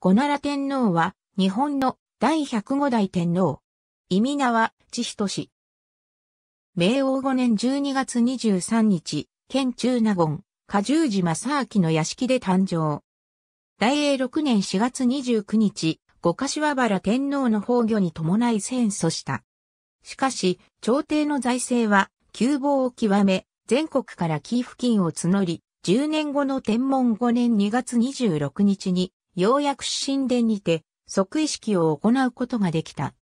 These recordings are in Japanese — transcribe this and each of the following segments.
五奈良天皇は、日本の第105代天皇。意味名は、千人氏。明王5年12月23日、県中納言、加重寺正明の屋敷で誕生。大英6年4月29日、五柏原天皇の崩御に伴い戦争した。しかし、朝廷の財政は、窮乏を極め、全国から寄付金を募り、10年後の天文5年2月26日に、ようやく神殿にて即位式を行うことができた。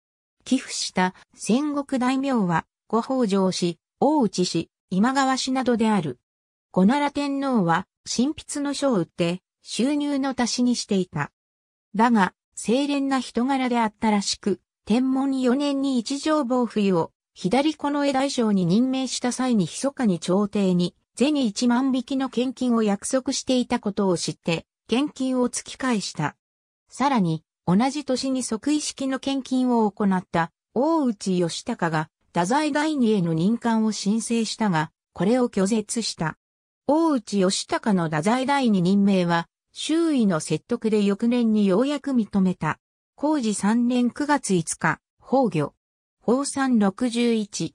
寄付した戦国大名は、五法上氏、大内氏、今川氏などである。五奈良天皇は、神筆の書を売って、収入の足しにしていた。だが、清廉な人柄であったらしく、天文4年に一条防府を、左この絵大将に任命した際に密かに朝廷に、銭1万匹の献金を約束していたことを知って、献金を突き返した。さらに、同じ年に即位式の献金を行った大内義隆が太宰第二への任官を申請したが、これを拒絶した。大内義隆の太宰第二任命は、周囲の説得で翌年にようやく認めた。工事3年9月5日、崩御。法六61。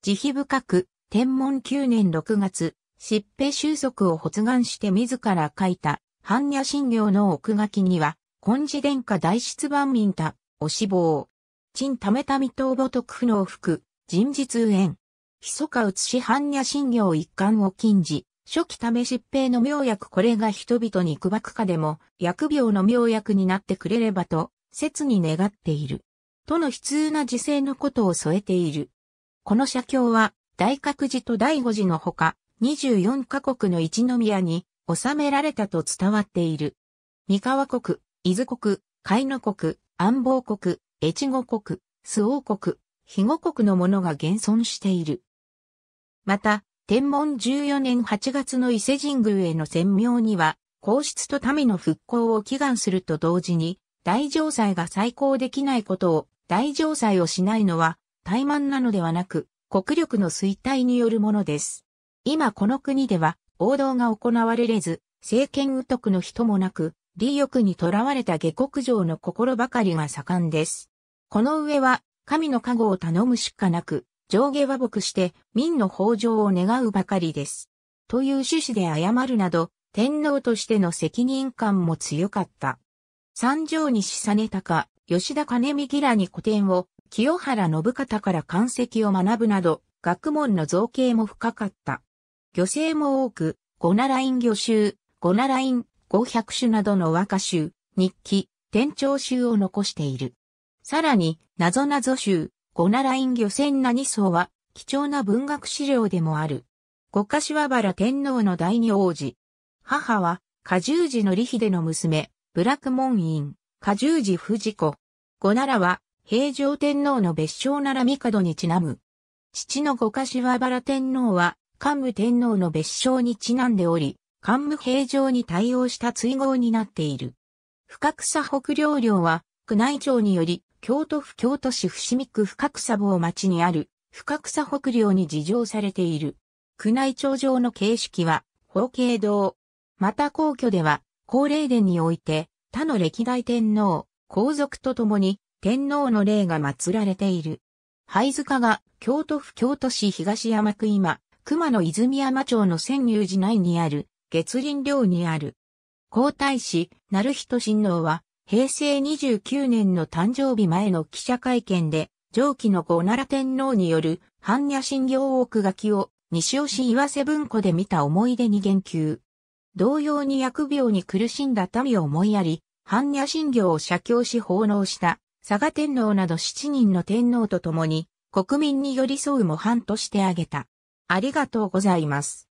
慈悲深く、天文9年6月、疾病収束を発願して自ら書いた般若心経の奥書きには、根治殿下大出万民た、お死亡。陳ためた未踏母徳不能服、人事通縁。密か写し般若心経一貫を禁じ、初期め疾病の妙薬これが人々に苦爆下でも、薬病の妙薬になってくれればと、切に願っている。との悲痛な時世のことを添えている。この写経は、大覚寺と大五寺のほか、24カ国の一宮に収められたと伝わっている。三河国、伊豆国、海野国、安房国、越後国、諏王国、肥後国のものが現存している。また、天文14年8月の伊勢神宮への宣明には、皇室と民の復興を祈願すると同時に、大城祭が再興できないことを、大城祭をしないのは、怠慢なのではなく、国力の衰退によるものです。今この国では、王道が行われれず、政権右徳の人もなく、利欲にとらわれた下国上の心ばかりが盛んです。この上は、神の加護を頼むしかなく、上下和睦して民の豊穣を願うばかりです。という趣旨で謝るなど、天皇としての責任感も強かった。三条にねたか、吉田金見らに古典を、清原信方から漢籍を学ぶなど、学問の造形も深かった。漁生も多く、ゴナライン魚集、ゴナライン、五百種などの和歌集、日記、天長集を残している。さらに、謎な集、ゴナライン漁船何層は、貴重な文学資料でもある。五島原天皇の第二王子。母は、加十寺の利秀の娘、ブラク門院、加十字藤子。五奈良は、平城天皇の別称奈良帝にちなむ。父の五島原天皇は、桓武天皇の別称にちなんでおり、桓武平常に対応した追号になっている。深草北領領は、宮内庁により、京都府京都市伏見区深草坊町にある、深草北領に事情されている。宮内庁上の形式は、法慶堂。また皇居では、高霊殿において、他の歴代天皇、皇族と共に、天皇の霊が祀られている。灰塚が、京都府京都市東山区今、熊野泉山町の仙牛寺内にある、月林寮にある。皇太子、成人親王は、平成29年の誕生日前の記者会見で、上記の五奈良天皇による、般若心行奥書きを、西尾市岩瀬文庫で見た思い出に言及。同様に薬病に苦しんだ民を思いやり、般若心行を写経し奉納した、佐賀天皇など7人の天皇と共に、国民に寄り添う模範として挙げた。ありがとうございます。